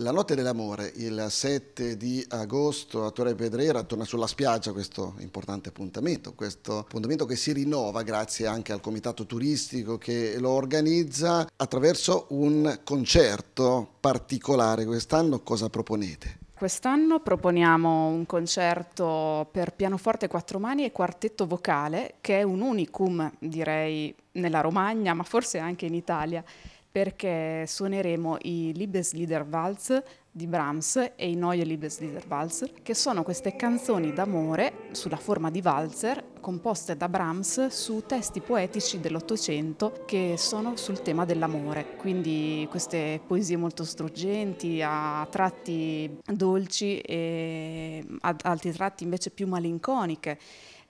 La notte dell'amore, il 7 di agosto a Torre Pedrera, torna sulla spiaggia questo importante appuntamento, questo appuntamento che si rinnova grazie anche al comitato turistico che lo organizza attraverso un concerto particolare. Quest'anno cosa proponete? Quest'anno proponiamo un concerto per pianoforte quattro mani e quartetto vocale, che è un unicum, direi, nella Romagna, ma forse anche in Italia perché suoneremo i Liebesliederwalz di Brahms e i Neue Liebesliederwalz, che sono queste canzoni d'amore sulla forma di valzer composte da Brahms su testi poetici dell'Ottocento che sono sul tema dell'amore. Quindi queste poesie molto struggenti, a tratti dolci e ad altri tratti invece più malinconiche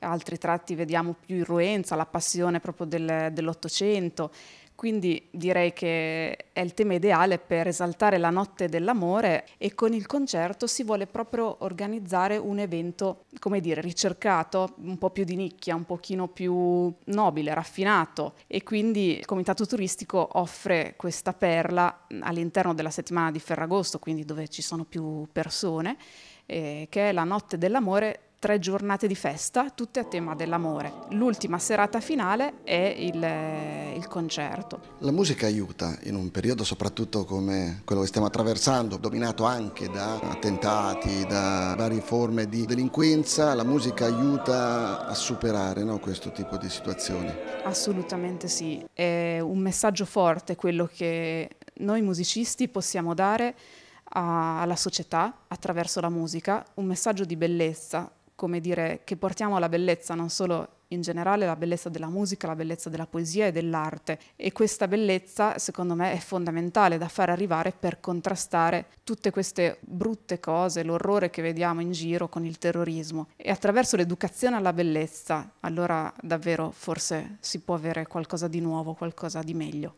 altri tratti vediamo più irruenza, la passione proprio del, dell'Ottocento, quindi direi che è il tema ideale per esaltare la notte dell'amore e con il concerto si vuole proprio organizzare un evento, come dire, ricercato, un po' più di nicchia, un pochino più nobile, raffinato e quindi il comitato turistico offre questa perla all'interno della settimana di Ferragosto, quindi dove ci sono più persone, eh, che è la notte dell'amore tre giornate di festa, tutte a tema dell'amore. L'ultima serata finale è il, il, concerto. La musica aiuta in un periodo soprattutto come quello che stiamo attraversando, dominato anche da attentati, da varie forme di delinquenza, la musica aiuta a superare no, questo tipo di situazioni. Assolutamente sì, è un messaggio forte quello che noi musicisti possiamo dare alla società attraverso la musica, un messaggio di bellezza, come dire, che portiamo alla bellezza non solo in generale la bellezza della musica, la bellezza della poesia e dell'arte e questa bellezza secondo me è fondamentale da far arrivare per contrastare tutte queste brutte cose, l'orrore che vediamo in giro con il terrorismo e attraverso l'educazione alla bellezza allora davvero forse si può avere qualcosa di nuovo, qualcosa di meglio.